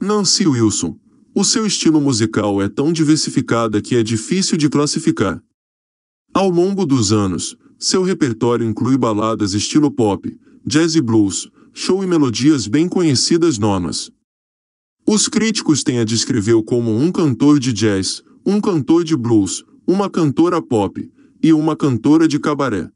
Nancy Wilson. O seu estilo musical é tão diversificado que é difícil de classificar. Ao longo dos anos, seu repertório inclui baladas estilo pop, jazz e blues, show e melodias bem conhecidas nomas. Os críticos têm a descreveu como um cantor de jazz, um cantor de blues, uma cantora pop e uma cantora de cabaré.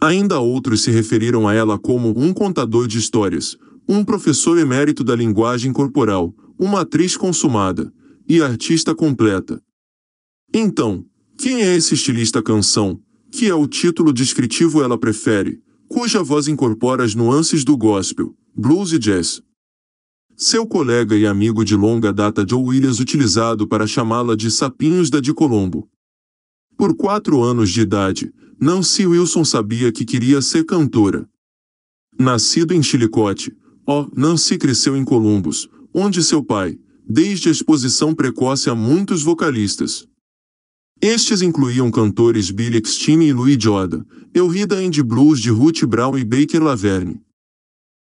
Ainda outros se referiram a ela como um contador de histórias, um professor emérito da linguagem corporal, uma atriz consumada e artista completa. Então, quem é esse estilista canção, que é o título descritivo ela prefere, cuja voz incorpora as nuances do gospel, blues e jazz? Seu colega e amigo de longa data Joe Williams utilizado para chamá-la de Sapinhos da de Colombo. Por quatro anos de idade, Nancy Wilson sabia que queria ser cantora. Nascido em Chilicote, Oh, Nancy cresceu em Columbus, onde seu pai, desde a exposição precoce a muitos vocalistas. Estes incluíam cantores Billy Eckstein e Louis Jordan, Elrida Andy Blues de Ruth Brown e Baker Laverne.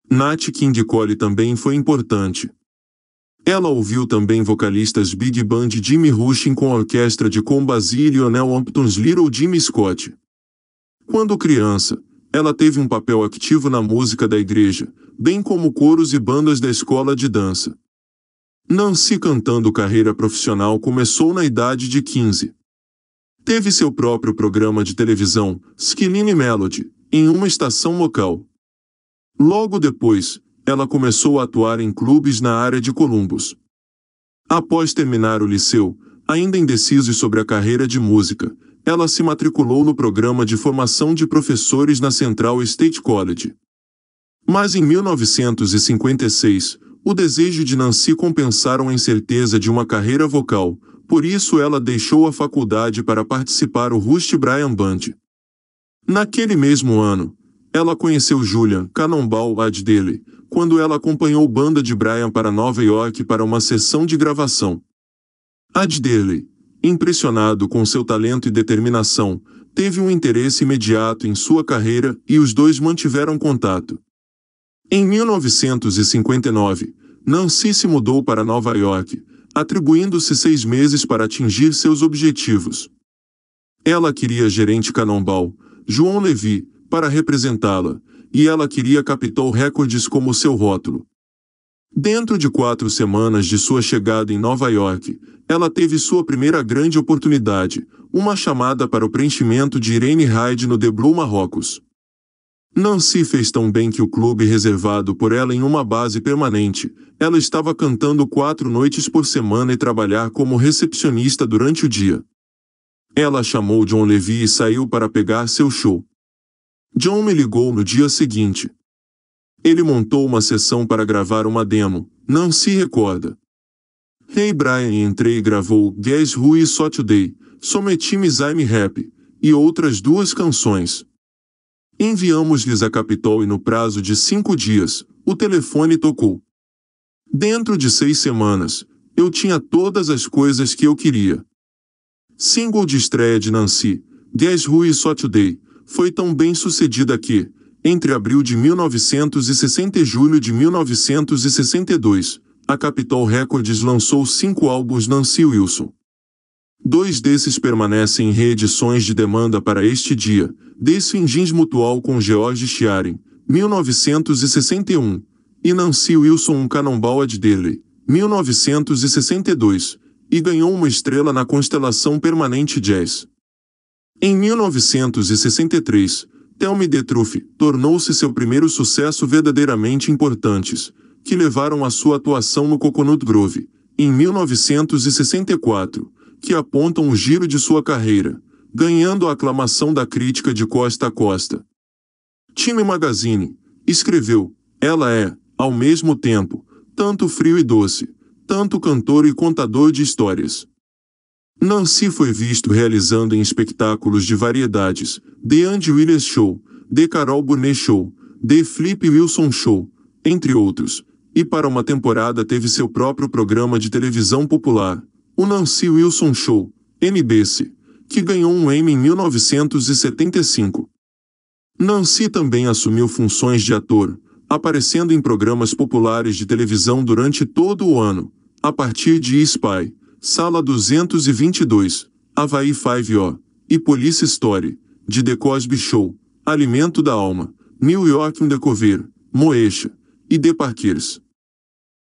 Nat King Cole também foi importante. Ela ouviu também vocalistas Big Band Jimmy Rushin com a orquestra de Combazee e Lionel Hampton's Little Jimmy Scott. Quando criança, ela teve um papel ativo na música da igreja, bem como coros e bandas da escola de dança. Nancy cantando carreira profissional começou na idade de 15. Teve seu próprio programa de televisão, Skinny Melody, em uma estação local. Logo depois, ela começou a atuar em clubes na área de Columbus. Após terminar o liceu, ainda indeciso sobre a carreira de música, ela se matriculou no programa de formação de professores na Central State College. Mas em 1956, o desejo de Nancy compensaram a incerteza de uma carreira vocal, por isso ela deixou a faculdade para participar o Rusty Brian Band. Naquele mesmo ano, ela conheceu Julian Cannonball Adderley, quando ela acompanhou banda de Brian para Nova York para uma sessão de gravação. Adderley, impressionado com seu talento e determinação, teve um interesse imediato em sua carreira e os dois mantiveram contato. Em 1959, Nancy se mudou para Nova York, atribuindo-se seis meses para atingir seus objetivos. Ela queria gerente Canombal, João Levi, para representá-la, e ela queria Capitol Records como seu rótulo. Dentro de quatro semanas de sua chegada em Nova York, ela teve sua primeira grande oportunidade, uma chamada para o preenchimento de Irene Hyde no The Blue Marrocos. Nancy fez tão bem que o clube reservado por ela em uma base permanente. Ela estava cantando quatro noites por semana e trabalhar como recepcionista durante o dia. Ela chamou John Levy e saiu para pegar seu show. John me ligou no dia seguinte. Ele montou uma sessão para gravar uma demo, não se recorda. Hey Brian entrei e gravou Guess Who e So Today, Someti Me Rap, e outras duas canções. Enviamos-lhes a capital e no prazo de cinco dias, o telefone tocou. Dentro de seis semanas, eu tinha todas as coisas que eu queria. Single de estreia de Nancy, 10 Rue e So Today, foi tão bem sucedida que, entre abril de 1960 e julho de 1962, a Capitol Records lançou cinco álbuns Nancy Wilson. Dois desses permanecem em reedições de demanda para este dia, Desfindins Mutual com George Chiaren, 1961, e Nancy Wilson um Cannonball de 1962, e ganhou uma estrela na constelação permanente Jazz. Em 1963, Thelmy Me tornou-se seu primeiro sucesso verdadeiramente importantes, que levaram a sua atuação no Coconut Grove, em 1964, que apontam um giro de sua carreira, ganhando a aclamação da crítica de costa a costa. Time Magazine escreveu: Ela é, ao mesmo tempo, tanto frio e doce, tanto cantor e contador de histórias. Nancy foi visto realizando em espetáculos de variedades, The Andy Williams Show, The Carol Burnett Show, The Flip Wilson Show, entre outros, e para uma temporada teve seu próprio programa de televisão popular, o Nancy Wilson Show, NBC, que ganhou um Emmy em 1975. Nancy também assumiu funções de ator, aparecendo em programas populares de televisão durante todo o ano, a partir de Spy, Sala 222, Hawaii 5O e Police Story, de The Cosby Show, Alimento da Alma, New York in the Cover, Moesha e The Parkers.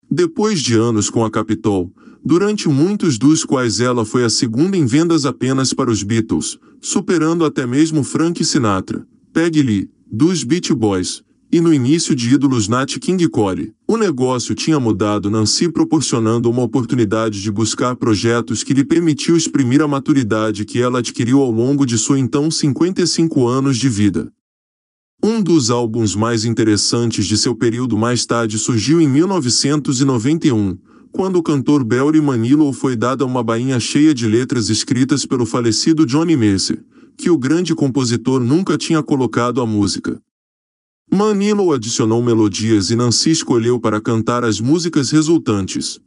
Depois de anos com a Capitol, durante muitos dos quais ela foi a segunda em vendas apenas para os Beatles, superando até mesmo Frank Sinatra, Peggy Lee, dos Beach Boys, e no início de ídolos Nat King Cole. O negócio tinha mudado Nancy proporcionando uma oportunidade de buscar projetos que lhe permitiu exprimir a maturidade que ela adquiriu ao longo de sua então 55 anos de vida. Um dos álbuns mais interessantes de seu período mais tarde surgiu em 1991, quando o cantor Belry Manilow foi dada uma bainha cheia de letras escritas pelo falecido Johnny Mercer, que o grande compositor nunca tinha colocado à música. Manilow adicionou melodias e Nancy escolheu para cantar as músicas resultantes.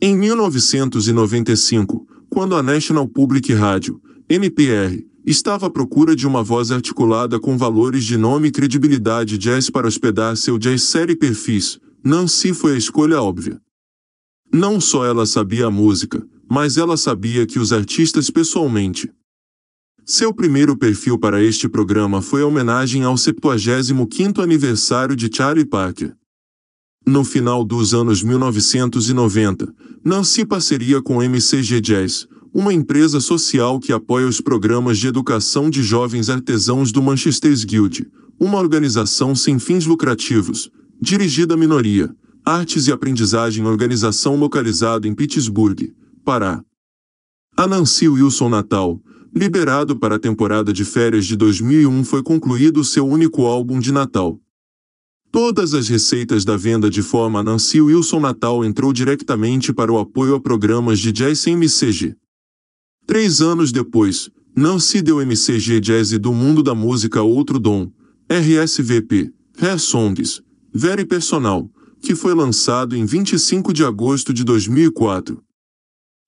Em 1995, quando a National Public Radio, NPR, estava à procura de uma voz articulada com valores de nome e credibilidade jazz para hospedar seu jazz série perfis, Nancy foi a escolha óbvia. Não só ela sabia a música, mas ela sabia que os artistas pessoalmente. Seu primeiro perfil para este programa foi a homenagem ao 75º aniversário de Charlie Parker. No final dos anos 1990, Nancy parceria com MCG Jazz, uma empresa social que apoia os programas de educação de jovens artesãos do Manchester's Guild, uma organização sem fins lucrativos, dirigida à minoria, Artes e Aprendizagem Organização localizado em Pittsburgh, Pará. A Wilson Natal, liberado para a temporada de férias de 2001 foi concluído seu único álbum de Natal. Todas as receitas da venda de forma Nancy Wilson Natal entrou diretamente para o apoio a programas de jazz sem MCG. Três anos depois, Nancy deu MCG Jazz e do mundo da música outro dom, RSVP, Hair Songs, Very Personal, que foi lançado em 25 de agosto de 2004.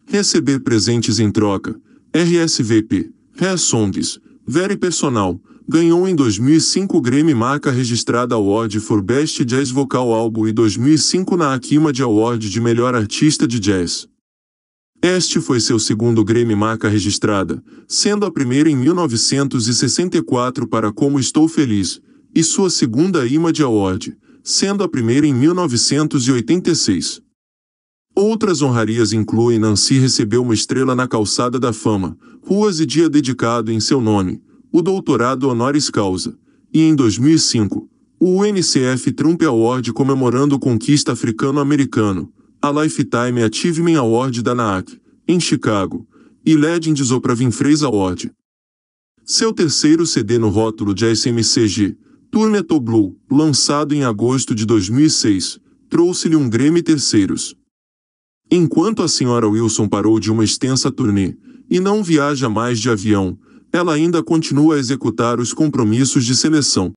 Receber presentes em troca, RSVP, Re-Songs, Very Personal, ganhou em 2005 o Grammy Marca Registrada Award for Best Jazz Vocal Album e 2005 na Akima de Award de Melhor Artista de Jazz. Este foi seu segundo Grammy Marca Registrada, sendo a primeira em 1964 para Como Estou Feliz, e sua segunda de Award, sendo a primeira em 1986. Outras honrarias incluem Nancy recebeu uma estrela na Calçada da Fama, ruas e dia dedicado em seu nome, o doutorado honoris causa, e em 2005, o UNCF Trump Award comemorando o conquista africano-americano, a Lifetime Achievement Award da NAAC, em Chicago, e Legends Oprah Winfrey's Award. Seu terceiro CD no rótulo de SMCG, Turmeto Blue, lançado em agosto de 2006, trouxe-lhe um Grammy Terceiros. Enquanto a senhora Wilson parou de uma extensa turnê e não viaja mais de avião, ela ainda continua a executar os compromissos de seleção.